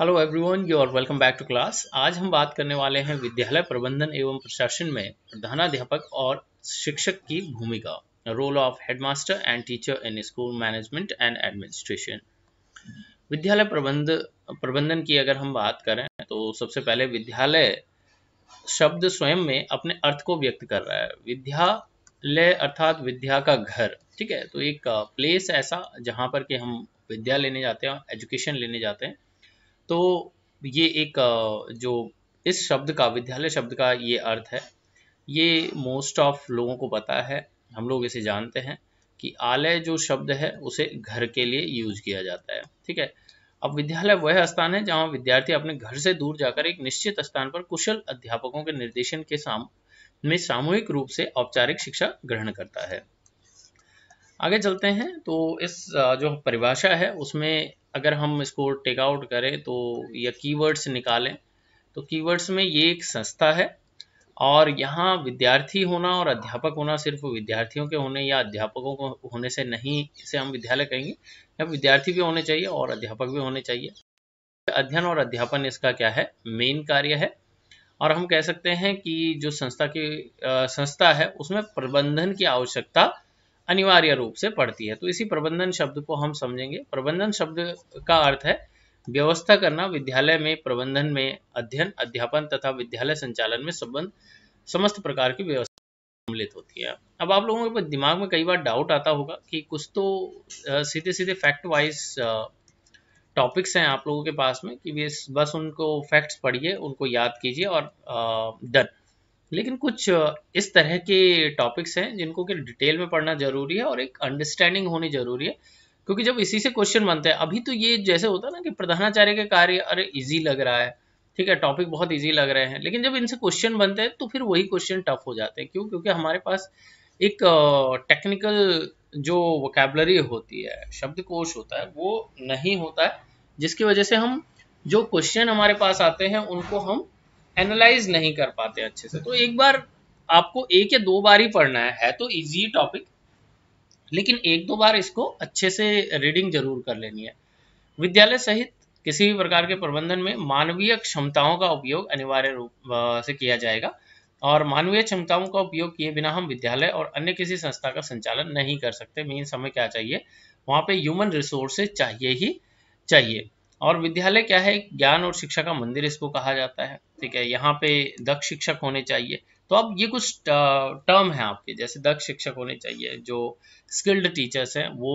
hello everyone you are welcome back to class आज हम बात करने वाले हैं विद्यालय प्रबंधन एवं प्रशासन में प्रधानाध्यापक और शिक्षक की भूमिका role of headmaster and teacher in school management and administration विद्यालय प्रबंध प्रबंधन की अगर हम बात करें तो सबसे पहले विद्यालय शब्द स्वयं में अपने अर्थ को व्यक्त कर रहा है विद्यालय अर्थात विद्या का घर ठीक है तो एक प्लेस ऐसा जहाँ पर कि हम विद्या लेने जाते हैं एजुकेशन लेने जाते हैं तो ये एक जो इस शब्द का विद्यालय शब्द का ये अर्थ है ये मोस्ट ऑफ लोगों को पता है हम लोग इसे जानते हैं कि आलय जो शब्द है उसे घर के लिए यूज किया जाता है ठीक है अब विद्यालय वह स्थान है जहां विद्यार्थी अपने घर से दूर जाकर एक निश्चित स्थान पर कुशल अध्यापकों के निर्देशन के साम में सामूहिक रूप से औपचारिक शिक्षा ग्रहण करता है आगे चलते हैं तो इस जो परिभाषा है उसमें अगर हम इसको टेकआउट करें तो या कीवर्ड्स निकालें तो कीवर्ड्स में ये एक संस्था है और यहाँ विद्यार्थी होना और अध्यापक होना सिर्फ विद्यार्थियों के होने या अध्यापकों को होने से नहीं इसे हम विद्यालय कहेंगे या विद्यार्थी भी होने चाहिए और अध्यापक भी होने चाहिए अध्ययन और अध्यापन इसका क्या है मेन कार्य है और हम कह सकते हैं कि जो संस्था की संस्था है उसमें प्रबंधन की आवश्यकता अनिवार्य रूप से पड़ती है तो इसी प्रबंधन शब्द को हम समझेंगे प्रबंधन शब्द का अर्थ है व्यवस्था करना विद्यालय में प्रबंधन में अध्ययन अध्यापन तथा विद्यालय संचालन में संबंध समस्त प्रकार की व्यवस्था सम्मिलित होती है अब आप लोगों के दिमाग में कई बार डाउट आता होगा कि कुछ तो सीधे सीधे फैक्ट वाइज टॉपिक्स हैं आप लोगों के पास में कि बस उनको फैक्ट्स पढ़िए उनको याद कीजिए और डन लेकिन कुछ इस तरह के टॉपिक्स हैं जिनको कि डिटेल में पढ़ना जरूरी है और एक अंडरस्टैंडिंग होनी जरूरी है क्योंकि जब इसी से क्वेश्चन बनते हैं अभी तो ये जैसे होता है ना कि प्रधानाचार्य के कार्य अरे इजी लग रहा है ठीक है टॉपिक बहुत इजी लग रहे हैं लेकिन जब इनसे क्वेश्चन बनते हैं तो फिर वही क्वेश्चन टफ हो जाते हैं क्यों क्योंकि हमारे पास एक टेक्निकल जो वोकेबलरी होती है शब्दकोश होता है वो नहीं होता है जिसकी वजह से हम जो क्वेश्चन हमारे पास आते हैं उनको हम एनालाइज नहीं कर पाते अच्छे से तो एक बार आपको एक या दो बार ही पढ़ना है, है तो इजी टॉपिक लेकिन एक दो बार इसको अच्छे से रीडिंग जरूर कर लेनी है विद्यालय सहित किसी भी प्रकार के प्रबंधन में मानवीय क्षमताओं का उपयोग अनिवार्य रूप से किया जाएगा और मानवीय क्षमताओं का उपयोग किए बिना हम विद्यालय और अन्य किसी संस्था का संचालन नहीं कर सकते मेन हमें क्या चाहिए वहाँ पे ह्यूमन रिसोर्सेज चाहिए ही चाहिए और विद्यालय क्या है ज्ञान और शिक्षा का मंदिर इसको कहा जाता है ठीक है यहाँ पे दक्ष शिक्षक होने चाहिए तो अब ये कुछ टर्म है आपके जैसे दक्ष शिक्षक होने चाहिए जो स्किल्ड टीचर्स हैं वो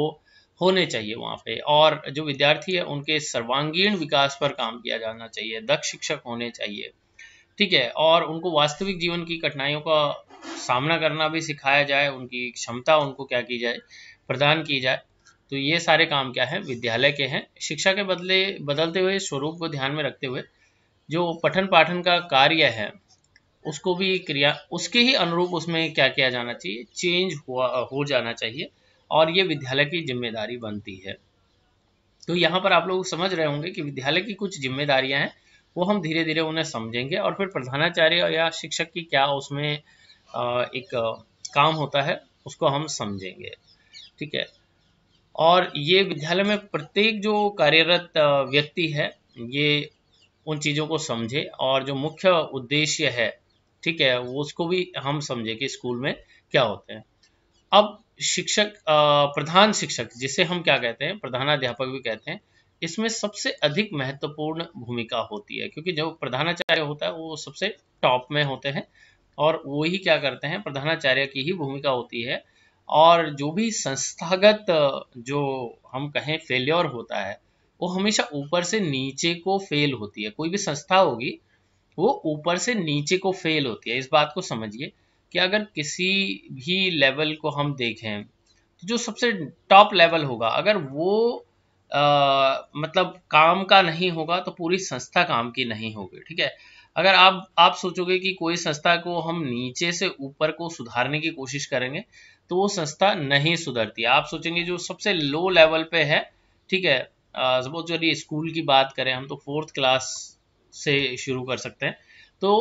होने चाहिए वहाँ पे और जो विद्यार्थी है उनके सर्वांगीण विकास पर काम किया जाना चाहिए दक्ष शिक्षक होने चाहिए ठीक है और उनको वास्तविक जीवन की कठिनाइयों का सामना करना भी सिखाया जाए उनकी क्षमता उनको क्या की जाए प्रदान की जाए तो ये सारे काम क्या है विद्यालय के हैं शिक्षा के बदले बदलते हुए स्वरूप को ध्यान में रखते हुए जो पठन पाठन का कार्य है उसको भी क्रिया उसके ही अनुरूप उसमें क्या किया जाना चाहिए चेंज हुआ हो जाना चाहिए और ये विद्यालय की जिम्मेदारी बनती है तो यहाँ पर आप लोग समझ रहे होंगे कि विद्यालय की कुछ ज़िम्मेदारियाँ हैं वो हम धीरे धीरे उन्हें समझेंगे और फिर प्रधानाचार्य या शिक्षक की क्या उसमें एक काम होता है उसको हम समझेंगे ठीक है और ये विद्यालय में प्रत्येक जो कार्यरत व्यक्ति है ये उन चीज़ों को समझे और जो मुख्य उद्देश्य है ठीक है वो उसको भी हम समझे कि स्कूल में क्या होते हैं अब शिक्षक प्रधान शिक्षक जिसे हम क्या कहते हैं प्रधानाध्यापक भी कहते हैं इसमें सबसे अधिक महत्वपूर्ण भूमिका होती है क्योंकि जो प्रधानाचार्य होता है वो सबसे टॉप में होते हैं और वो ही क्या करते हैं प्रधानाचार्य की ही भूमिका होती है और जो भी संस्थागत जो हम कहें फेल्योर होता है वो हमेशा ऊपर से नीचे को फेल होती है कोई भी संस्था होगी वो ऊपर से नीचे को फेल होती है इस बात को समझिए कि अगर किसी भी लेवल को हम देखें तो जो सबसे टॉप लेवल होगा अगर वो आ, मतलब काम का नहीं होगा तो पूरी संस्था काम की नहीं होगी ठीक है अगर आप आप सोचोगे कि कोई संस्था को हम नीचे से ऊपर को सुधारने की कोशिश करेंगे तो वो संस्था नहीं सुधरती आप सोचेंगे जो सबसे लो लेवल पे है ठीक है सपोज चलिए स्कूल की बात करें हम तो फोर्थ क्लास से शुरू कर सकते हैं तो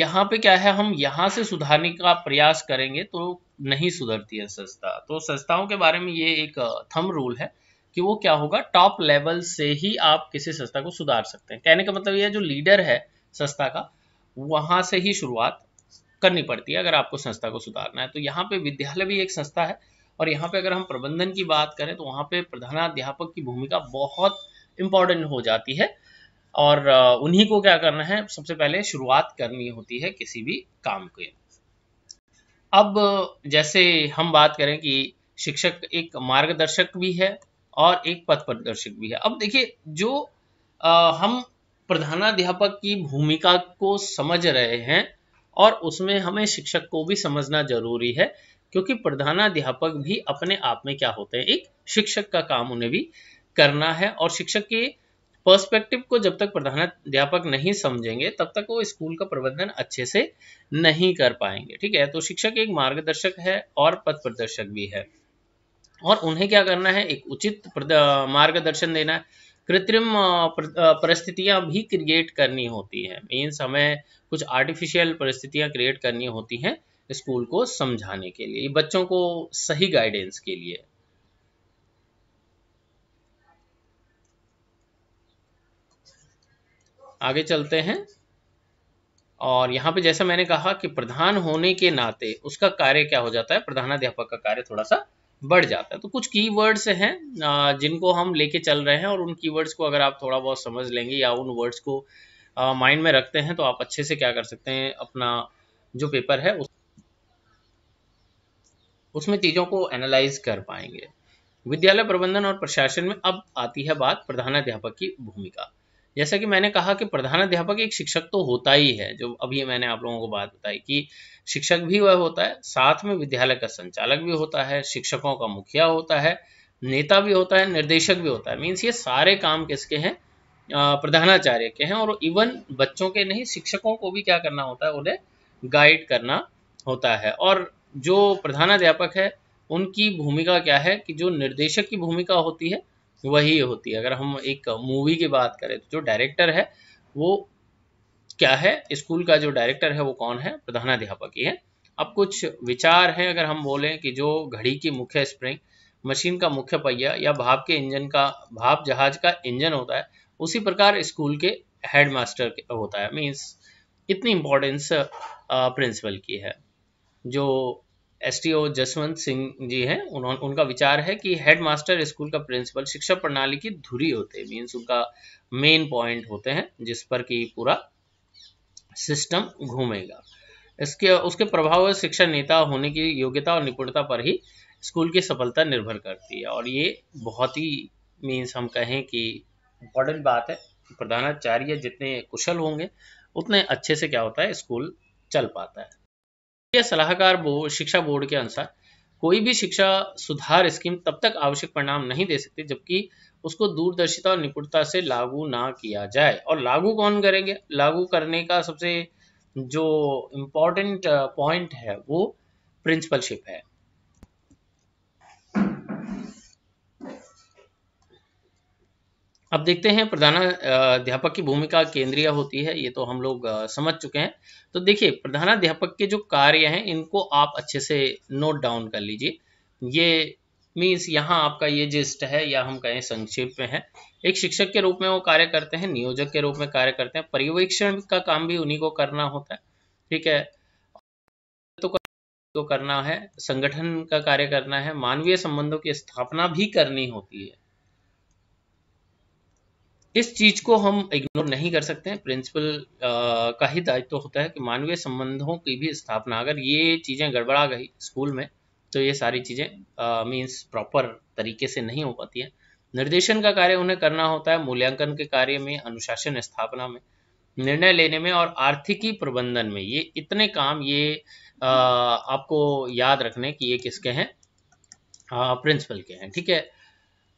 यहाँ पे क्या है हम यहाँ से सुधारने का प्रयास करेंगे तो नहीं सुधरती है संस्था तो संस्थाओं के बारे में ये एक थम रूल है कि वो क्या होगा टॉप लेवल से ही आप किसी संस्था को सुधार सकते हैं कहने का मतलब ये जो लीडर है संस्था का वहां से ही शुरुआत करनी पड़ती है अगर आपको संस्था को सुधारना है तो यहाँ पे विद्यालय भी एक संस्था है और यहाँ पे अगर हम प्रबंधन की बात करें तो वहाँ पे प्रधानाध्यापक की भूमिका बहुत इम्पॉर्टेंट हो जाती है और उन्हीं को क्या करना है सबसे पहले शुरुआत करनी होती है किसी भी काम के अब जैसे हम बात करें कि शिक्षक एक मार्गदर्शक भी है और एक पथ प्रदर्शक भी है अब देखिए जो आ, हम प्रधानाध्यापक की भूमिका को समझ रहे हैं और उसमें हमें शिक्षक को भी समझना जरूरी है क्योंकि प्रधानाध्यापक भी अपने आप में क्या होते हैं एक शिक्षक का काम उन्हें भी करना है और शिक्षक के पर्सपेक्टिव को जब तक प्रधानाध्यापक नहीं समझेंगे तब तक वो स्कूल का प्रबंधन अच्छे से नहीं कर पाएंगे ठीक है तो शिक्षक एक मार्गदर्शक है और पथ प्रदर्शक भी है और उन्हें क्या करना है एक उचित मार्गदर्शन देना है कृत्रिम परिस्थितियां भी क्रिएट करनी होती है मीन्स हमें कुछ आर्टिफिशियल परिस्थितियां क्रिएट करनी होती हैं स्कूल को समझाने के लिए बच्चों को सही गाइडेंस के लिए आगे चलते हैं और यहाँ पे जैसा मैंने कहा कि प्रधान होने के नाते उसका कार्य क्या हो जाता है प्रधानाध्यापक का कार्य थोड़ा सा बढ़ जाता है तो कुछ कीवर्ड्स हैं जिनको हम लेके चल रहे हैं और उन कीवर्ड्स को अगर आप थोड़ा बहुत समझ लेंगे या उन वर्ड्स को माइंड में रखते हैं तो आप अच्छे से क्या कर सकते हैं अपना जो पेपर है उस उसमें चीज़ों को एनालाइज कर पाएंगे विद्यालय प्रबंधन और प्रशासन में अब आती है बात प्रधानाध्यापक की भूमिका जैसा कि मैंने कहा कि प्रधानाध्यापक एक शिक्षक तो होता ही है जो अभी मैंने आप लोगों को बात बताई कि शिक्षक भी वह होता है साथ में विद्यालय का संचालक भी होता है शिक्षकों का मुखिया होता है नेता भी होता है निर्देशक भी होता है मीन्स ये सारे काम किसके हैं प्रधानाचार्य के हैं और इवन बच्चों के नहीं शिक्षकों को भी क्या करना होता है उन्हें गाइड करना होता है और जो प्रधानाध्यापक है उनकी भूमिका क्या है कि जो निर्देशक की भूमिका होती है वही होती है अगर हम एक मूवी की बात करें तो जो डायरेक्टर है वो क्या है स्कूल का जो डायरेक्टर है वो कौन है प्रधानाध्यापक ही है अब कुछ विचार हैं अगर हम बोलें कि जो घड़ी की मुख्य स्प्रिंग मशीन का मुख्य पहिया या भाप के इंजन का भाप जहाज का इंजन होता है उसी प्रकार स्कूल के हेडमास्टर होता है मीन्स इतनी इम्पोर्टेंस प्रिंसिपल की है जो S T O Jaswant Singh ji हैं उन्होंने उनका विचार है कि हेडमास्टर स्कूल का प्रिंसिपल शिक्षा प्रणाली की धुरी होते हैं मीन्स उनका मेन पॉइंट होते हैं जिस पर कि पूरा सिस्टम घूमेगा इसके उसके प्रभाव शिक्षा नेता होने की योग्यता और निपुणता पर ही स्कूल की सफलता निर्भर करती है और ये बहुत ही मीन्स हम कहें कि इम्पोर्टेंट बात है प्रधानाचार्य जितने कुशल होंगे उतने अच्छे से क्या होता है स्कूल चल पाता है मुख्य सलाहकार बोर्ड शिक्षा बोर्ड के अनुसार कोई भी शिक्षा सुधार स्कीम तब तक आवश्यक परिणाम नहीं दे सकती जबकि उसको दूरदर्शिता और निपुणता से लागू ना किया जाए और लागू कौन करेंगे लागू करने का सबसे जो इम्पोर्टेंट पॉइंट है वो प्रिंसिपलशिप है अब देखते हैं प्रधानाध्यापक की भूमिका केंद्रीय होती है ये तो हम लोग समझ चुके हैं तो देखिए प्रधानाध्यापक के जो कार्य हैं इनको आप अच्छे से नोट डाउन कर लीजिए ये मीन्स यहाँ आपका ये जिस्ट है या हम कहें संक्षेप में है एक शिक्षक के रूप में वो कार्य करते हैं नियोजक के रूप में कार्य करते हैं पर्यवेक्षण का काम भी उन्हीं को करना होता है ठीक है तो को तो करना है संगठन का कार्य करना है मानवीय संबंधों की स्थापना भी करनी होती है इस चीज को हम इग्नोर नहीं कर सकते हैं प्रिंसिपल का ही दायित्व तो होता है कि मानवीय संबंधों की भी स्थापना अगर ये चीजें गड़बड़ा गई स्कूल में तो ये सारी चीजें मीन्स प्रॉपर तरीके से नहीं हो पाती है निर्देशन का कार्य उन्हें करना होता है मूल्यांकन के कार्य में अनुशासन स्थापना में निर्णय लेने में और आर्थिकी प्रबंधन में ये इतने काम ये आ, आपको याद रखने कि ये किसके हैं प्रिंसिपल के हैं ठीक है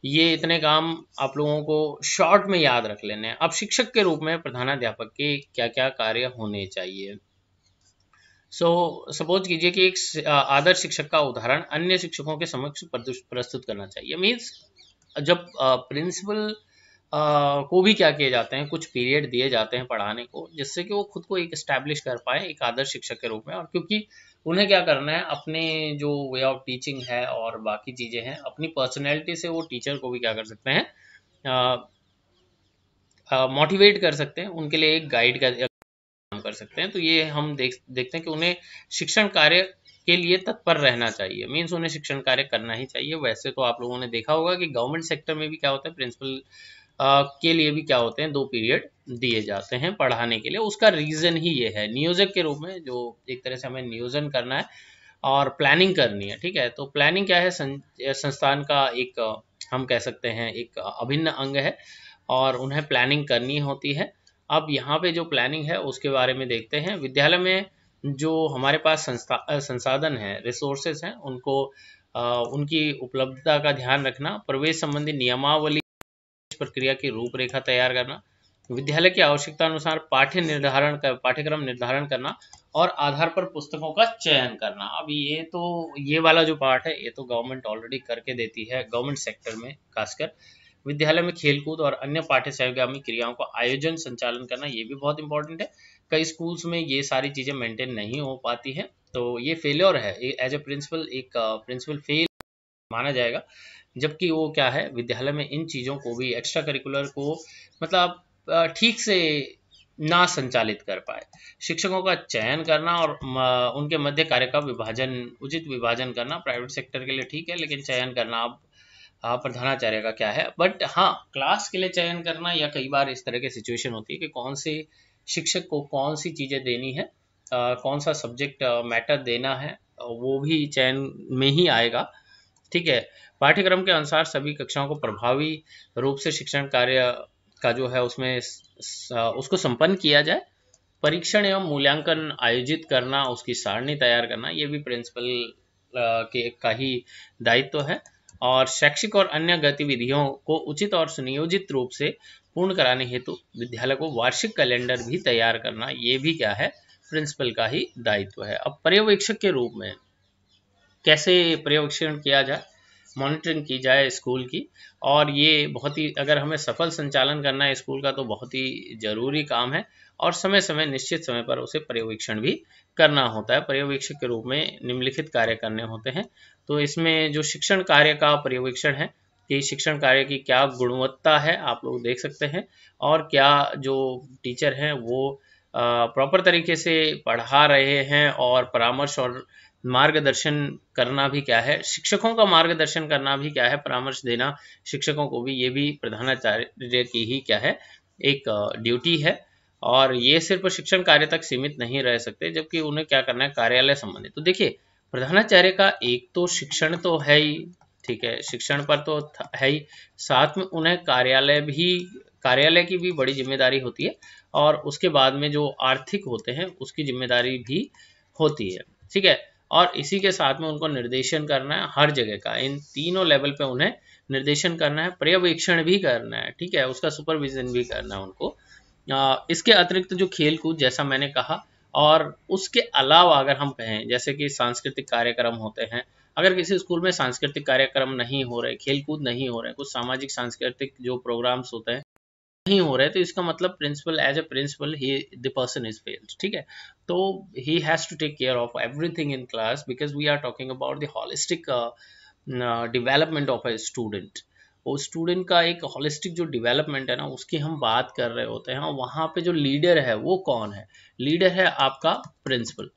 ये इतने काम आप लोगों को शॉर्ट में याद रख लेने हैं अब शिक्षक के रूप में प्रधानाध्यापक के क्या क्या कार्य होने चाहिए सो सपोज कीजिए कि एक आदर्श शिक्षक का उदाहरण अन्य शिक्षकों के समक्ष प्रस्तुत करना चाहिए मीन्स जब प्रिंसिपल को भी क्या किए जाते हैं कुछ पीरियड दिए जाते हैं पढ़ाने को जिससे कि वो खुद को एक स्टैब्लिश कर पाए एक आदर्श शिक्षक के रूप में और क्योंकि उन्हें क्या करना है अपने जो वे ऑफ टीचिंग है और बाकी चीज़ें हैं अपनी पर्सनैलिटी से वो टीचर को भी क्या कर सकते हैं मोटिवेट कर सकते हैं उनके लिए एक गाइड का काम कर सकते हैं तो ये हम देख देखते हैं कि उन्हें शिक्षण कार्य के लिए तत्पर रहना चाहिए मीन्स उन्हें शिक्षण कार्य करना ही चाहिए वैसे तो आप लोगों ने देखा होगा कि गवर्नमेंट सेक्टर में भी क्या होता है प्रिंसिपल के लिए भी क्या होते हैं दो पीरियड दिए जाते हैं पढ़ाने के लिए उसका रीज़न ही ये है नियोजक के रूप में जो एक तरह से हमें नियोजन करना है और प्लानिंग करनी है ठीक है तो प्लानिंग क्या है संस्थान का एक हम कह सकते हैं एक अभिन्न अंग है और उन्हें प्लानिंग करनी होती है अब यहाँ पे जो प्लानिंग है उसके बारे में देखते हैं विद्यालय में जो हमारे पास संस्था संसाधन है रिसोर्सेज हैं उनको आ, उनकी उपलब्धता का ध्यान रखना प्रवेश संबंधी नियमावली प्रक्रिया की रूपरेखा तैयार करना विद्यालय की आवश्यकता अनुसार पाठ्य निर्धारण कर पाठ्यक्रम निर्धारण करना और आधार पर पुस्तकों का चयन करना अब ये तो ये वाला जो पार्ट है ये तो गवर्नमेंट ऑलरेडी करके देती है गवर्नमेंट सेक्टर में खासकर विद्यालय में खेलकूद और अन्य पाठ्य सहगामी क्रियाओं का आयोजन संचालन करना ये भी बहुत इंपॉर्टेंट है कई स्कूल्स में ये सारी चीज़ें मेंटेन नहीं हो पाती हैं तो ये फेल्योर है एज ए प्रिंसिपल एक प्रिंसिपल फेल माना जाएगा जबकि वो क्या है विद्यालय में इन चीज़ों को भी एक्स्ट्रा करिकुलर को मतलब ठीक से ना संचालित कर पाए शिक्षकों का चयन करना और उनके मध्य कार्य का विभाजन उचित विभाजन करना प्राइवेट सेक्टर के लिए ठीक है लेकिन चयन करना अब प्रधानाचार्य का क्या है बट हाँ क्लास के लिए चयन करना या कई बार इस तरह के सिचुएशन होती है कि कौन से शिक्षक को कौन सी चीज़ें देनी है आ, कौन सा सब्जेक्ट मैटर देना है वो भी चयन में ही आएगा ठीक है पाठ्यक्रम के अनुसार सभी कक्षाओं को प्रभावी रूप से शिक्षण कार्य का जो है उसमें उसको संपन्न किया जाए परीक्षण एवं मूल्यांकन आयोजित करना उसकी सारणी तैयार करना ये भी प्रिंसिपल के का ही दायित्व तो है और शैक्षिक और अन्य गतिविधियों को उचित और सुनियोजित रूप से पूर्ण कराने हेतु विद्यालय को वार्षिक कैलेंडर भी तैयार करना ये भी क्या है प्रिंसिपल का ही दायित्व तो है अब पर्यवेक्षक के रूप में कैसे पर्यवेक्षण किया जाए मॉनिटरिंग की जाए स्कूल की और ये बहुत ही अगर हमें सफल संचालन करना है स्कूल का तो बहुत ही जरूरी काम है और समय समय निश्चित समय पर उसे पर्यवेक्षण भी करना होता है पर्यवेक्षक के रूप में निम्नलिखित कार्य करने होते हैं तो इसमें जो शिक्षण कार्य का पर्यवेक्षण है कि शिक्षण कार्य की क्या गुणवत्ता है आप लोग देख सकते हैं और क्या जो टीचर हैं वो प्रॉपर तरीके से पढ़ा रहे हैं और परामर्श और मार्गदर्शन करना भी क्या है शिक्षकों का मार्गदर्शन करना भी क्या है परामर्श देना शिक्षकों को भी ये भी प्रधानाचार्य की ही क्या है एक ड्यूटी है और ये सिर्फ शिक्षण कार्य तक सीमित नहीं रह सकते जबकि उन्हें क्या करना है कार्यालय संबंधित तो देखिए प्रधानाचार्य का एक तो शिक्षण तो है ही ठीक है शिक्षण पर तो है ही साथ में उन्हें कार्यालय भी कार्यालय की भी बड़ी जिम्मेदारी होती है और उसके बाद में जो आर्थिक होते हैं उसकी जिम्मेदारी भी होती है ठीक है और इसी के साथ में उनको निर्देशन करना है हर जगह का इन तीनों लेवल पे उन्हें निर्देशन करना है पर्यवेक्षण भी करना है ठीक है उसका सुपरविजन भी करना है उनको इसके अतिरिक्त जो खेल कूद जैसा मैंने कहा और उसके अलावा अगर हम कहें जैसे कि सांस्कृतिक कार्यक्रम होते हैं अगर किसी स्कूल में सांस्कृतिक कार्यक्रम नहीं हो रहे खेलकूद नहीं हो रहे कुछ सामाजिक सांस्कृतिक जो प्रोग्राम्स होते हैं नहीं हो रहा है तो इसका मतलब principal as a principal he the person is failed ठीक है तो he has to take care of everything in class because we are talking about the holistic development of a student वो स्टूडेंट का एक हॉलिस्टिक जो development है ना उसकी हम बात कर रहे होते हैं और वहाँ पे जो लीडर है वो कौन है लीडर है आपका प्रिंसिपल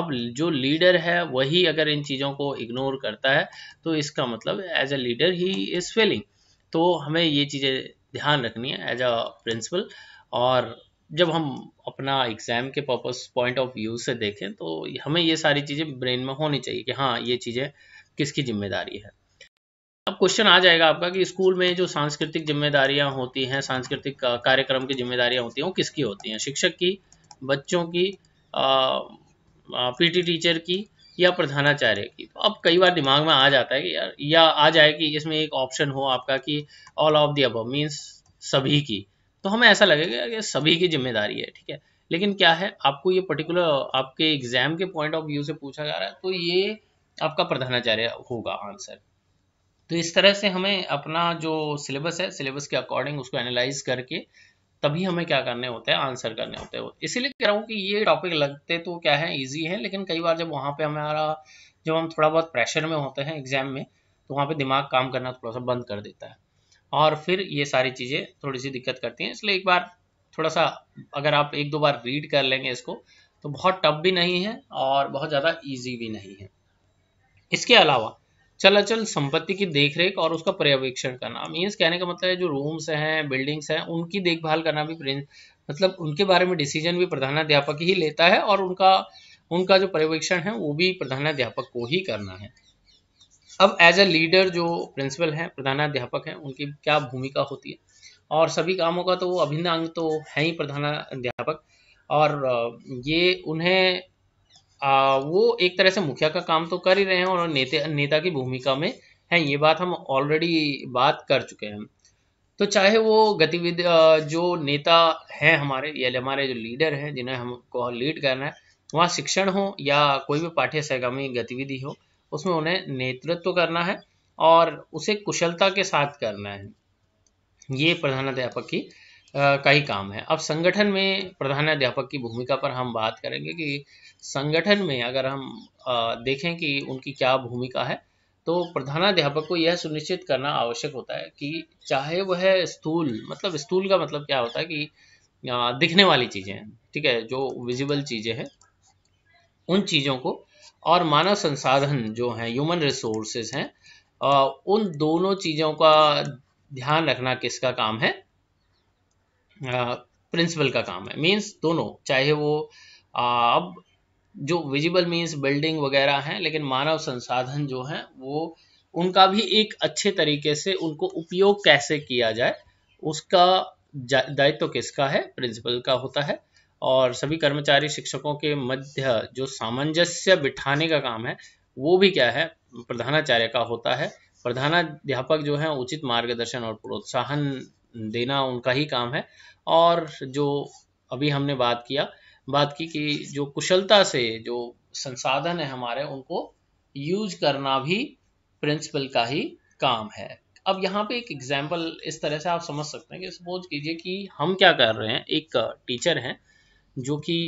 अब जो लीडर है वही अगर इन चीज़ों को इग्नोर करता है तो इसका मतलब as a leader he is failing तो हमें ये चीज़ें ध्यान रखनी है एज अ प्रिंसिपल और जब हम अपना एग्ज़ाम के पर्पस पॉइंट ऑफ व्यू से देखें तो हमें ये सारी चीज़ें ब्रेन में होनी चाहिए कि हाँ ये चीज़ें किसकी जिम्मेदारी है अब क्वेश्चन आ जाएगा आपका कि स्कूल में जो सांस्कृतिक जिम्मेदारियां होती हैं सांस्कृतिक कार्यक्रम की जिम्मेदारियां होती हैं वो किसकी होती हैं शिक्षक की बच्चों की टी टीचर की या प्रधानाचार्य की तो अब कई बार दिमाग में आ जाता है कि यार या आ जाए कि इसमें एक ऑप्शन हो आपका कि ऑल ऑफ दी अब मीन्स सभी की तो हमें ऐसा लगेगा कि सभी की जिम्मेदारी है ठीक है लेकिन क्या है आपको ये पर्टिकुलर आपके एग्जाम के पॉइंट ऑफ व्यू से पूछा जा रहा है तो ये आपका प्रधानाचार्य होगा आंसर तो इस तरह से हमें अपना जो सिलेबस है सिलेबस के अकॉर्डिंग उसको एनालाइज करके तभी हमें क्या करने होते हैं आंसर करने होते हैं इसीलिए कह रहा हूँ कि ये टॉपिक लगते तो क्या है ईजी है लेकिन कई बार जब वहाँ पर हमारा जब हम थोड़ा बहुत प्रेशर में होते हैं एग्जाम में तो वहाँ पर दिमाग काम करना थोड़ा सा बंद कर देता है और फिर ये सारी चीज़ें थोड़ी सी दिक्कत करती हैं इसलिए एक बार थोड़ा सा अगर आप एक दो बार रीड कर लेंगे इसको तो बहुत टफ भी नहीं है और बहुत ज़्यादा ईजी भी नहीं है इसके अलावा अचल संपत्ति की देखरेख और उसका पर्यवेक्षण करना मीन्स कहने का मतलब है जो रूम्स हैं बिल्डिंग्स हैं उनकी देखभाल करना भी मतलब उनके बारे में डिसीजन भी प्रधानाध्यापक ही लेता है और उनका उनका जो पर्यवेक्षण है वो भी प्रधानाध्यापक को ही करना है अब एज ए लीडर जो प्रिंसिपल हैं प्रधानाध्यापक हैं उनकी क्या भूमिका होती है और सभी कामों का तो वो अभिन्न अंग तो है ही प्रधानाध्यापक और ये उन्हें आ, वो एक तरह से मुखिया का काम तो कर ही रहे हैं और नेता नेता की भूमिका में हैं ये बात हम ऑलरेडी बात कर चुके हैं तो चाहे वो गतिविधि जो नेता हैं हमारे या हमारे जो लीडर हैं जिन्हें हमको लीड करना है वहाँ शिक्षण हो या कोई भी पाठ्य सहगामी गतिविधि हो उसमें उन्हें नेतृत्व करना है और उसे कुशलता के साथ करना है ये प्रधानाध्यापक की आ, का ही काम है अब संगठन में प्रधानाध्यापक की भूमिका पर हम बात करेंगे कि संगठन में अगर हम देखें कि उनकी क्या भूमिका है तो प्रधानाध्यापक को यह सुनिश्चित करना आवश्यक होता है कि चाहे वह स्थूल मतलब स्थूल का मतलब क्या होता है कि दिखने वाली चीज़ें ठीक है जो विजिबल चीज़ें हैं उन चीज़ों को और मानव संसाधन जो है ह्यूमन रिसोर्सेज हैं उन दोनों चीज़ों का ध्यान रखना किसका काम है प्रिंसिपल का काम है मीन्स दोनों चाहे वो अब जो विजिबल मीन्स बिल्डिंग वगैरह हैं लेकिन मानव संसाधन जो हैं वो उनका भी एक अच्छे तरीके से उनको उपयोग कैसे किया जाए उसका दायित्व तो किसका है प्रिंसिपल का होता है और सभी कर्मचारी शिक्षकों के मध्य जो सामंजस्य बिठाने का काम है वो भी क्या है प्रधानाचार्य का होता है प्रधानाध्यापक जो है उचित मार्गदर्शन और प्रोत्साहन देना उनका ही काम है और जो अभी हमने बात किया बात की कि जो कुशलता से जो संसाधन है हमारे उनको यूज करना भी प्रिंसिपल का ही काम है अब यहाँ पे एक एग्जाम्पल इस तरह से आप समझ सकते हैं कि सपोज कीजिए कि हम क्या कर रहे हैं एक टीचर हैं जो कि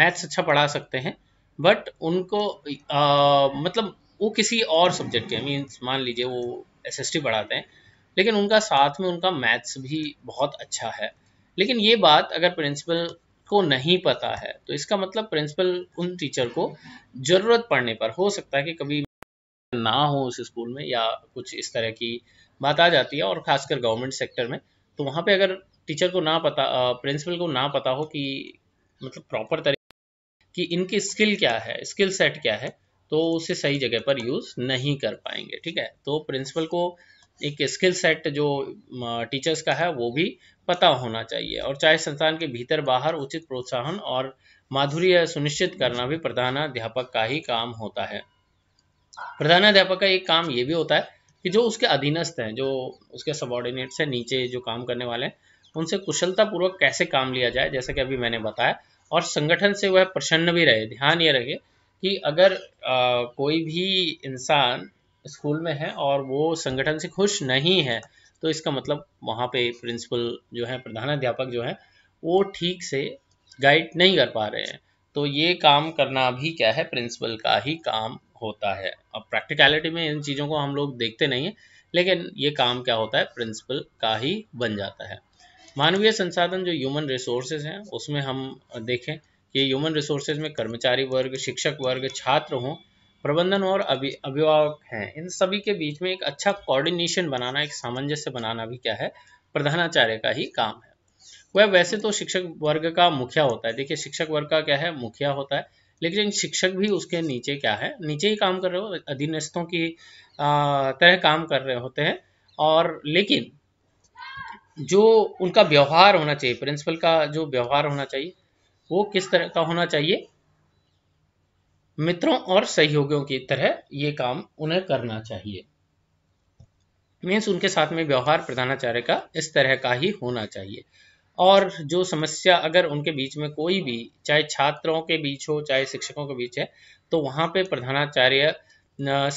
मैथ्स अच्छा पढ़ा सकते हैं बट उनको आ, मतलब वो किसी और सब्जेक्ट के मीन्स मान लीजिए वो एसएसटी पढ़ाते हैं लेकिन उनका साथ में उनका मैथ्स भी बहुत अच्छा है लेकिन ये बात अगर प्रिंसिपल को नहीं पता है तो इसका मतलब प्रिंसिपल उन टीचर को जरूरत पड़ने पर हो सकता है कि कभी ना हो उस स्कूल में या कुछ इस तरह की बात आ जाती है और खासकर गवर्नमेंट सेक्टर में तो वहाँ पे अगर टीचर को ना पता प्रिंसिपल को ना पता हो कि मतलब प्रॉपर तरीके कि इनकी स्किल क्या है स्किल सेट क्या है तो उसे सही जगह पर यूज़ नहीं कर पाएंगे ठीक है तो प्रिंसिपल को एक स्किल सेट जो टीचर्स का है वो भी पता होना चाहिए और चाहे संस्थान के भीतर बाहर उचित प्रोत्साहन और माधुर्य सुनिश्चित करना भी प्रधानाध्यापक का ही काम होता है प्रधानाध्यापक का एक काम ये भी होता है कि जो उसके अधीनस्थ हैं जो उसके सबॉर्डिनेट से नीचे जो काम करने वाले हैं उनसे कुशलतापूर्वक कैसे काम लिया जाए जैसा कि अभी मैंने बताया और संगठन से वह प्रसन्न भी रहे ध्यान ये रखे कि अगर आ, कोई भी इंसान स्कूल में है और वो संगठन से खुश नहीं है तो इसका मतलब वहाँ पे प्रिंसिपल जो है प्रधानाध्यापक जो है वो ठीक से गाइड नहीं कर पा रहे हैं तो ये काम करना भी क्या है प्रिंसिपल का ही काम होता है अब प्रैक्टिकलिटी में इन चीज़ों को हम लोग देखते नहीं हैं लेकिन ये काम क्या होता है प्रिंसिपल का ही बन जाता है मानवीय संसाधन जो ह्यूमन रिसोर्सेज हैं उसमें हम देखें कि ह्यूमन रिसोर्सेज में कर्मचारी वर्ग शिक्षक वर्ग छात्र हों प्रबंधन और अभि अभिभावक हैं इन सभी के बीच में एक अच्छा कोऑर्डिनेशन बनाना एक सामंजस्य बनाना भी क्या है प्रधानाचार्य का ही काम है वह वैसे तो शिक्षक वर्ग का मुखिया होता है देखिए शिक्षक वर्ग का क्या है मुखिया होता है लेकिन शिक्षक भी उसके नीचे क्या है नीचे ही काम कर रहे हो अधीनस्थों की तरह काम कर रहे होते हैं और लेकिन जो उनका व्यवहार होना चाहिए प्रिंसिपल का जो व्यवहार होना चाहिए वो किस तरह का होना चाहिए मित्रों और सहयोगियों की तरह ये काम उन्हें करना चाहिए मीन्स उनके साथ में व्यवहार प्रधानाचार्य का इस तरह का ही होना चाहिए और जो समस्या अगर उनके बीच में कोई भी चाहे छात्रों के बीच हो चाहे शिक्षकों के बीच है तो वहाँ पे प्रधानाचार्य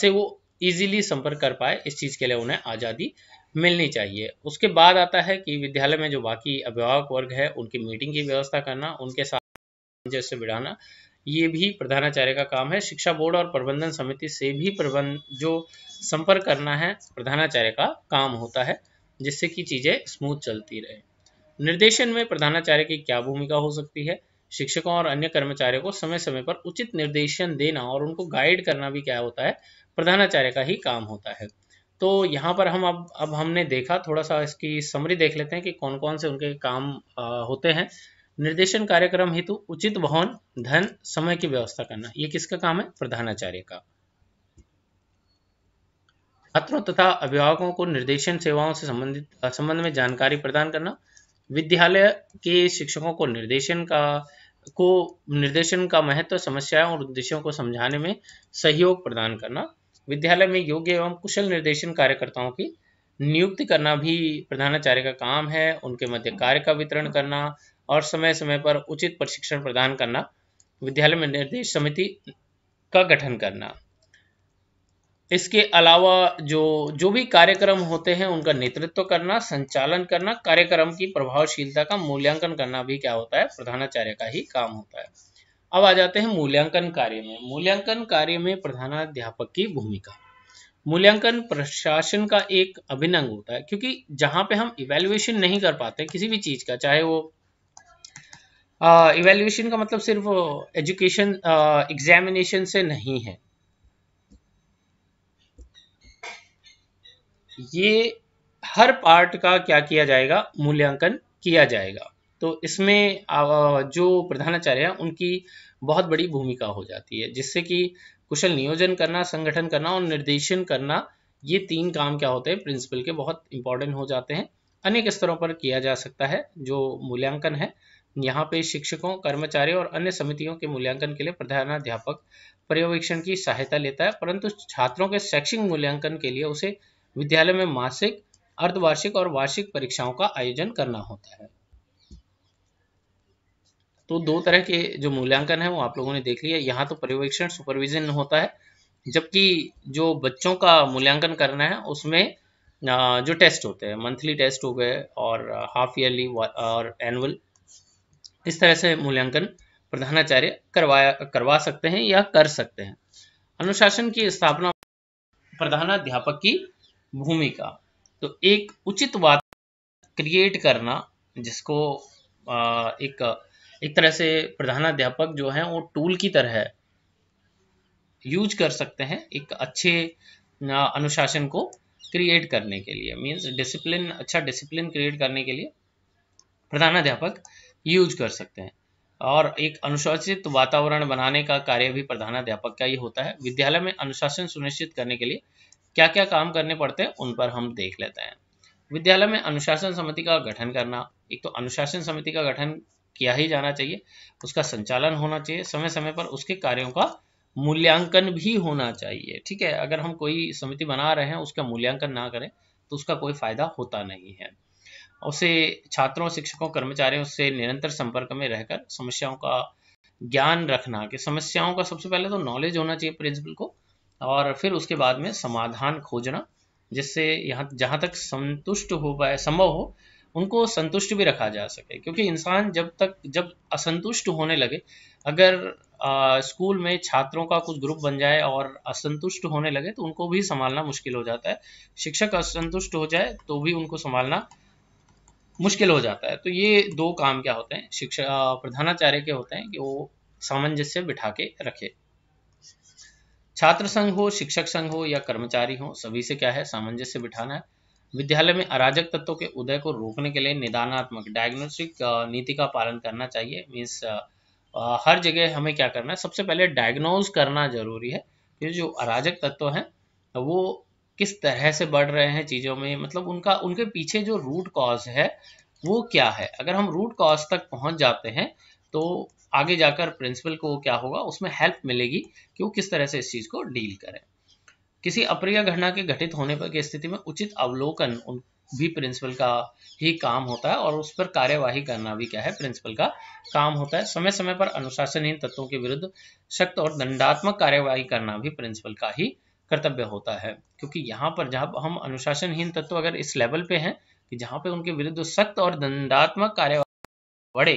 से वो इजीली संपर्क कर पाए इस चीज़ के लिए उन्हें आज़ादी मिलनी चाहिए उसके बाद आता है कि विद्यालय में जो बाकी अभिभावक वर्ग है उनकी मीटिंग की व्यवस्था करना उनके साथ जैसे बिड़ाना ये भी प्रधानाचार्य का काम है शिक्षा बोर्ड और प्रबंधन समिति से भी प्रबंध जो संपर्क करना है प्रधानाचार्य का काम होता है जिससे कि चीज़ें स्मूथ चलती रहे निर्देशन में प्रधानाचार्य की क्या भूमिका हो सकती है शिक्षकों और अन्य कर्मचारियों को समय समय पर उचित निर्देशन देना और उनको गाइड करना भी क्या होता है प्रधानाचार्य का ही काम होता है तो यहाँ पर हम अब अब हमने देखा थोड़ा सा इसकी समरी देख लेते हैं कि कौन कौन से उनके काम आ, होते हैं निर्देशन कार्यक्रम हेतु उचित भवन धन समय की व्यवस्था करना यह किसका काम है प्रधानाचार्य का छात्रों तथा अभिभावकों को निर्देशन सेवाओं से संबंधित संबंध में जानकारी प्रदान करना विद्यालय के शिक्षकों को निर्देशन का को निर्देशन का महत्व समस्याओं और उद्देश्यों को समझाने में सहयोग प्रदान करना विद्यालय में योग्य एवं कुशल निर्देशन कार्यकर्ताओं की नियुक्ति करना भी प्रधानाचार्य का काम है उनके मध्य कार्य का वितरण करना और समय समय पर उचित प्रशिक्षण प्रदान करना विद्यालय में निर्देश समिति का गठन करना इसके अलावा जो जो भी कार्यक्रम होते हैं उनका नेतृत्व करना संचालन करना कार्यक्रम की प्रभावशीलता का मूल्यांकन करना भी क्या होता है प्रधानाचार्य का ही काम होता है अब आ जाते हैं मूल्यांकन कार्य में मूल्यांकन कार्य में प्रधानाध्यापक की भूमिका मूल्यांकन प्रशासन का एक अभिनंग होता है क्योंकि जहां पे हम इवेल्युएशन नहीं कर पाते किसी भी चीज का चाहे वो इवेल्युएशन का मतलब सिर्फ एजुकेशन एग्जामिनेशन से नहीं है ये हर पार्ट का क्या किया जाएगा मूल्यांकन किया जाएगा तो इसमें जो प्रधानाचार्य हैं उनकी बहुत बड़ी भूमिका हो जाती है जिससे कि कुशल नियोजन करना संगठन करना और निर्देशन करना ये तीन काम क्या होते हैं प्रिंसिपल के बहुत इंपॉर्टेंट हो जाते हैं अनेक स्तरों पर किया जा सकता है जो मूल्यांकन है यहाँ पे शिक्षकों कर्मचारियों और अन्य समितियों के मूल्यांकन के लिए प्रधानाध्यापक पर्यवेक्षण की सहायता लेता है परंतु छात्रों के शैक्षिक मूल्यांकन के लिए उसे विद्यालय में मासिक अर्धवार्षिक और वार्षिक परीक्षाओं का आयोजन करना होता है तो दो तरह के जो मूल्यांकन है वो आप लोगों ने देख लिया यहाँ तो पर्यवेक्षण सुपरविजन होता है जबकि जो बच्चों का मूल्यांकन करना है उसमें जो टेस्ट होते हैं मंथली टेस्ट हो गए और हाफ ईयरली और एनुअल इस तरह से मूल्यांकन प्रधानाचार्य करवाया करवा सकते हैं या कर सकते हैं अनुशासन की स्थापना प्रधानाध्यापक की भूमिका तो एक उचित वातावरण क्रिएट करना जिसको एक एक तरह से प्रधानाध्यापक जो है वो टूल की तरह यूज कर सकते हैं एक अच्छे अनुशासन को क्रिएट करने के लिए मींस डिसिप्लिन अच्छा डिसिप्लिन क्रिएट करने के लिए प्रधानाध्यापक यूज कर सकते हैं और एक अनुशासित वातावरण बनाने का कार्य भी प्रधानाध्यापक का ये होता है विद्यालय में अनुशासन सुनिश्चित करने के लिए क्या क्या काम करने पड़ते हैं उन पर हम देख लेते हैं विद्यालय में अनुशासन समिति का गठन करना एक तो अनुशासन समिति का गठन किया ही जाना चाहिए उसका संचालन होना चाहिए समय समय पर उसके कार्यों का मूल्यांकन भी होना चाहिए ठीक है अगर हम कोई समिति बना रहे हैं उसका मूल्यांकन ना करें तो उसका कोई फायदा होता नहीं है उसे छात्रों शिक्षकों कर्मचारियों से निरंतर संपर्क में रहकर समस्याओं का ज्ञान रखना कि समस्याओं का सबसे पहले तो नॉलेज होना चाहिए प्रिंसिपल को और फिर उसके बाद में समाधान खोजना जिससे यहाँ जहाँ तक संतुष्ट हो पाए संभव हो उनको संतुष्ट भी रखा जा सके क्योंकि इंसान जब तक जब असंतुष्ट होने लगे अगर आ, स्कूल में छात्रों का कुछ ग्रुप बन जाए और असंतुष्ट होने लगे तो उनको भी संभालना मुश्किल हो जाता है शिक्षक असंतुष्ट हो जाए तो भी उनको संभालना मुश्किल हो जाता है तो ये दो काम क्या होते हैं शिक्षा प्रधानाचार्य के होते हैं कि वो सामंजस्य बिठा के रखे छात्र संघ हो शिक्षक संघ हो या कर्मचारी हो सभी से क्या है सामंजस्य बिठाना है विद्यालय में अराजक तत्वों के उदय को रोकने के लिए निदानात्मक डायग्नोस्टिक नीति का पालन करना चाहिए मीन्स हर जगह हमें क्या करना है सबसे पहले डायग्नोज करना जरूरी है फिर जो अराजक तत्व हैं वो किस तरह से बढ़ रहे हैं चीज़ों में मतलब उनका उनके पीछे जो रूट कॉज है वो क्या है अगर हम रूट कॉज तक पहुंच जाते हैं तो आगे जाकर प्रिंसिपल को क्या होगा उसमें हेल्प मिलेगी कि वो किस तरह से इस चीज़ को डील करें किसी अप्रिय घटना के घटित होने पर की स्थिति में उचित अवलोकन उन भी प्रिंसिपल का ही काम होता है और उस पर कार्यवाही करना भी क्या है प्रिंसिपल का काम होता है समय समय पर अनुशासनहीन तत्वों के विरुद्ध सख्त और दंडात्मक कार्यवाही करना भी प्रिंसिपल का ही कर्तव्य होता है क्योंकि यहाँ पर जहाँ हम अनुशासनहीन तत्व अगर इस लेवल पे हैं कि जहाँ पे उनके विरुद्ध सख्त और दंडात्मक कार्य बढ़े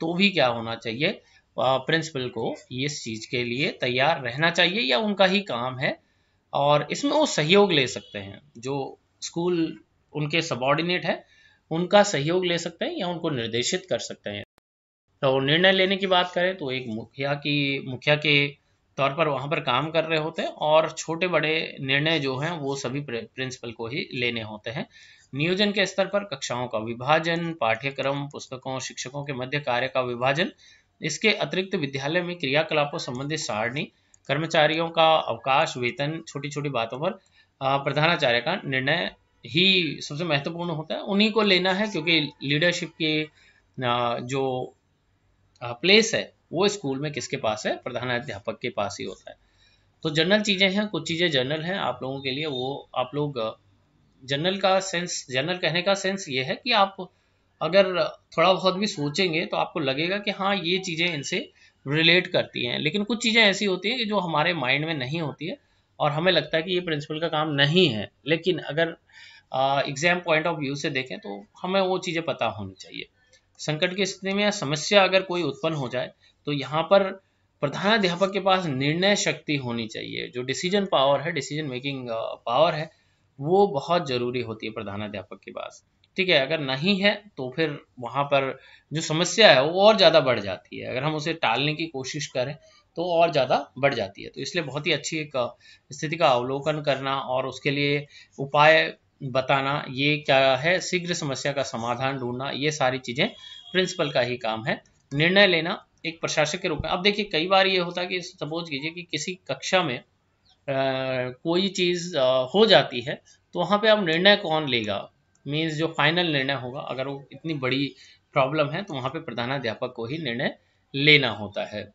तो भी क्या होना चाहिए प्रिंसिपल को इस चीज के लिए तैयार रहना चाहिए या उनका ही काम है और इसमें वो सहयोग ले सकते हैं जो स्कूल उनके सबॉर्डिनेट है उनका सहयोग ले सकते हैं या उनको निर्देशित कर सकते हैं तो निर्णय लेने की बात करें तो एक मुखिया की मुखिया के तौर पर वहाँ पर काम कर रहे होते हैं और छोटे बड़े निर्णय जो हैं वो सभी प्रिंसिपल को ही लेने होते हैं नियोजन के स्तर पर कक्षाओं का विभाजन पाठ्यक्रम पुस्तकों शिक्षकों के मध्य कार्य का विभाजन इसके अतिरिक्त विद्यालय में क्रियाकलापों संबंधी सारणी कर्मचारियों का अवकाश वेतन छोटी छोटी बातों पर प्रधानाचार्य का निर्णय ही सबसे महत्वपूर्ण होता है उन्हीं को लेना है क्योंकि लीडरशिप की जो प्लेस है वो स्कूल में किसके पास है प्रधानाध्यापक के पास ही होता है तो जनरल चीज़ें हैं कुछ चीज़ें जनरल हैं आप लोगों के लिए वो आप लोग जनरल का सेंस जनरल कहने का सेंस ये है कि आप अगर थोड़ा बहुत भी सोचेंगे तो आपको लगेगा कि हाँ ये चीज़ें इनसे रिलेट करती हैं लेकिन कुछ चीज़ें ऐसी होती हैं कि जो हमारे माइंड में नहीं होती है और हमें लगता है कि ये प्रिंसिपल का काम नहीं है लेकिन अगर एग्जाम पॉइंट ऑफ व्यू से देखें तो हमें वो चीज़ें पता होनी चाहिए संकट की स्थिति में या समस्या अगर कोई उत्पन्न हो जाए तो यहाँ पर प्रधानाध्यापक के पास निर्णय शक्ति होनी चाहिए जो डिसीजन पावर है डिसीजन मेकिंग पावर है वो बहुत जरूरी होती है प्रधानाध्यापक के पास ठीक है अगर नहीं है तो फिर वहाँ पर जो समस्या है वो और ज़्यादा बढ़ जाती है अगर हम उसे टालने की कोशिश करें तो और ज़्यादा बढ़ जाती है तो इसलिए बहुत ही अच्छी एक स्थिति का अवलोकन करना और उसके लिए उपाय बताना ये क्या है शीघ्र समस्या का समाधान ढूंढना ये सारी चीज़ें प्रिंसिपल का ही काम है निर्णय लेना एक प्रशासक के रूप में अब देखिए कई बार ये होता है कि सपोज कीजिए कि किसी कक्षा में आ, कोई चीज़ हो जाती है तो वहाँ पे अब निर्णय कौन लेगा मीन्स जो फाइनल निर्णय होगा अगर वो इतनी बड़ी प्रॉब्लम है तो वहाँ पे प्रधानाध्यापक को ही निर्णय लेना होता है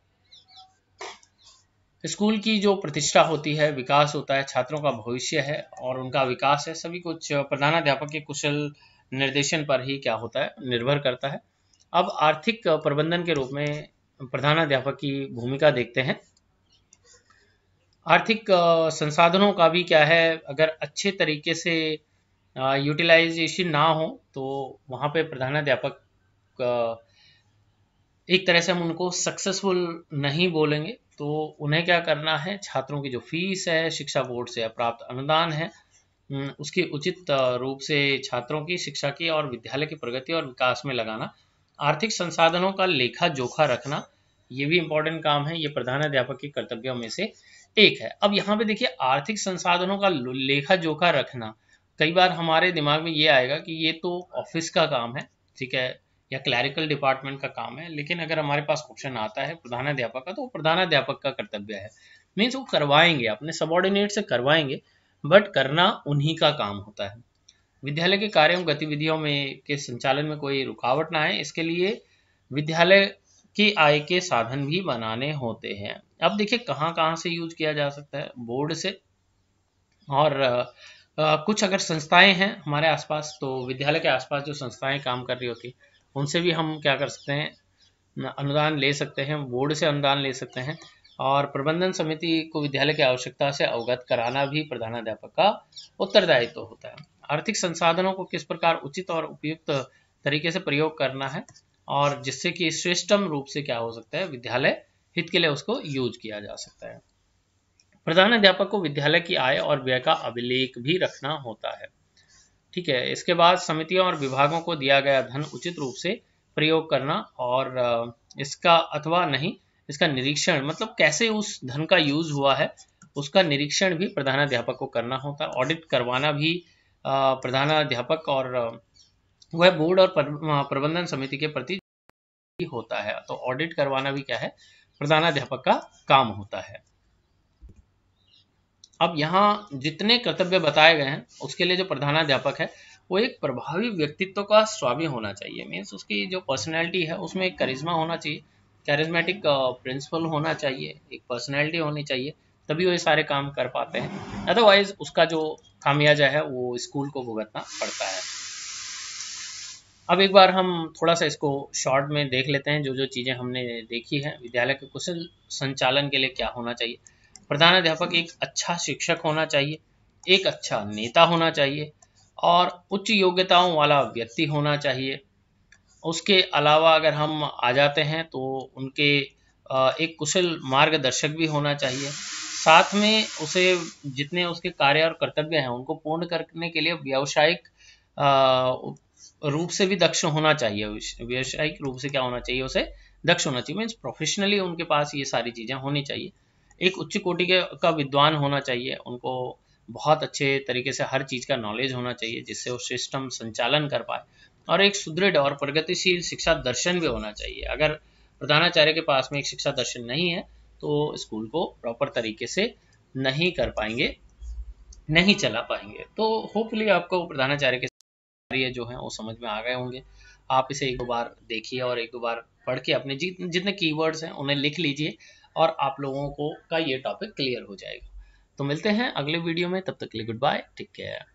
स्कूल की जो प्रतिष्ठा होती है विकास होता है छात्रों का भविष्य है और उनका विकास है सभी कुछ प्रधानाध्यापक के कुशल निर्देशन पर ही क्या होता है निर्भर करता है अब आर्थिक प्रबंधन के रूप में प्रधानाध्यापक की भूमिका देखते हैं आर्थिक संसाधनों का भी क्या है अगर अच्छे तरीके से यूटिलाइजेशन ना हो तो वहाँ पे प्रधानाध्यापक एक तरह से हम उनको सक्सेसफुल नहीं बोलेंगे तो उन्हें क्या करना है छात्रों की जो फीस है शिक्षा बोर्ड से प्राप्त अनुदान है उसकी उचित रूप से छात्रों की शिक्षा की और विद्यालय की प्रगति और विकास में लगाना आर्थिक संसाधनों का लेखा जोखा रखना ये भी इंपॉर्टेंट काम है ये प्रधानाध्यापक के कर्तव्यों में से एक है अब यहाँ पे देखिए आर्थिक संसाधनों का लेखा जोखा रखना कई बार हमारे दिमाग में ये आएगा कि ये तो ऑफिस का काम है ठीक है या क्लैरिकल डिपार्टमेंट का काम है लेकिन अगर हमारे पास ऑप्शन आता है प्रधानाध्यापक का तो वो प्रधानाध्यापक का कर्तव्य है मीन्स वो करवाएंगे अपने सबॉर्डिनेट से करवाएंगे बट करना उन्हीं का काम होता है विद्यालय के कार्यों गतिविधियों में के संचालन में कोई रुकावट ना आए इसके लिए विद्यालय की आय के साधन भी बनाने होते हैं अब देखिए कहाँ कहाँ से यूज किया जा सकता है बोर्ड से और आ, कुछ अगर संस्थाएं हैं हमारे आसपास तो विद्यालय के आसपास जो संस्थाएं काम कर रही होती उनसे भी हम क्या कर सकते हैं अनुदान ले सकते हैं बोर्ड से अनुदान ले सकते हैं और प्रबंधन समिति को विद्यालय की आवश्यकता से अवगत कराना भी प्रधानाध्यापक का उत्तरदायित्व तो होता है आर्थिक संसाधनों को किस प्रकार उचित और उपयुक्त तरीके से प्रयोग करना है और जिससे कि श्रेष्ठम रूप से क्या हो सकता है विद्यालय हित के लिए उसको यूज किया जा सकता है प्रधान अध्यापक को विद्यालय की आय और व्यय का अभिलेख भी रखना होता है ठीक है इसके बाद समितियों और विभागों को दिया गया धन उचित रूप से प्रयोग करना और इसका अथवा नहीं इसका निरीक्षण मतलब कैसे उस धन का यूज हुआ है उसका निरीक्षण भी प्रधानाध्यापक को करना होता है ऑडिट करवाना भी प्रधानाध्यापक और वह बोर्ड और प्रबंधन समिति के प्रति होता है तो ऑडिट करवाना भी क्या है प्रधानाध्यापक का काम होता है अब यहाँ जितने कर्तव्य बताए गए हैं उसके लिए जो प्रधानाध्यापक है वो एक प्रभावी व्यक्तित्व का स्वामी होना चाहिए मीन्स उसकी जो पर्सनैलिटी है उसमें एक करिश्मा होना चाहिए कैरिज्मेटिक प्रिंसिपल होना चाहिए एक पर्सनैलिटी होनी चाहिए तभी वो ये सारे काम कर पाते हैं अदरवाइज उसका जो खामियाजा है वो स्कूल को भुगतना पड़ता है अब एक बार हम थोड़ा सा इसको शॉर्ट में देख लेते हैं जो जो चीज़ें हमने देखी है विद्यालय के कुशल संचालन के लिए क्या होना चाहिए प्रधानाध्यापक एक अच्छा शिक्षक होना चाहिए एक अच्छा नेता होना चाहिए और उच्च योग्यताओं वाला व्यक्ति होना चाहिए उसके अलावा अगर हम आ जाते हैं तो उनके एक कुशल मार्गदर्शक भी होना चाहिए साथ में उसे जितने उसके कार्य और कर्तव्य हैं उनको पूर्ण करने के लिए व्यावसायिक रूप से भी दक्ष होना चाहिए व्यावसायिक रूप से क्या होना चाहिए उसे दक्ष होना चाहिए मीन्स प्रोफेशनली उनके पास ये सारी चीज़ें होनी चाहिए एक उच्च कोटि के का विद्वान होना चाहिए उनको बहुत अच्छे तरीके से हर चीज़ का नॉलेज होना चाहिए जिससे वो सिस्टम संचालन कर पाए और एक सुदृढ़ और प्रगतिशील शिक्षा दर्शन भी होना चाहिए अगर प्रधानाचार्य के पास में एक शिक्षा दर्शन नहीं है तो स्कूल को प्रॉपर तरीके से नहीं कर पाएंगे नहीं चला पाएंगे तो होपफुली आपको प्रधानाचार्य के कार्य जो है वो समझ में आ गए होंगे आप इसे एक दो बार देखिए और एक दो बार पढ़ के अपने जितने जितने कीवर्ड्स हैं उन्हें लिख लीजिए और आप लोगों को का ये टॉपिक क्लियर हो जाएगा तो मिलते हैं अगले वीडियो में तब तक के लिए गुड बाय टेक केयर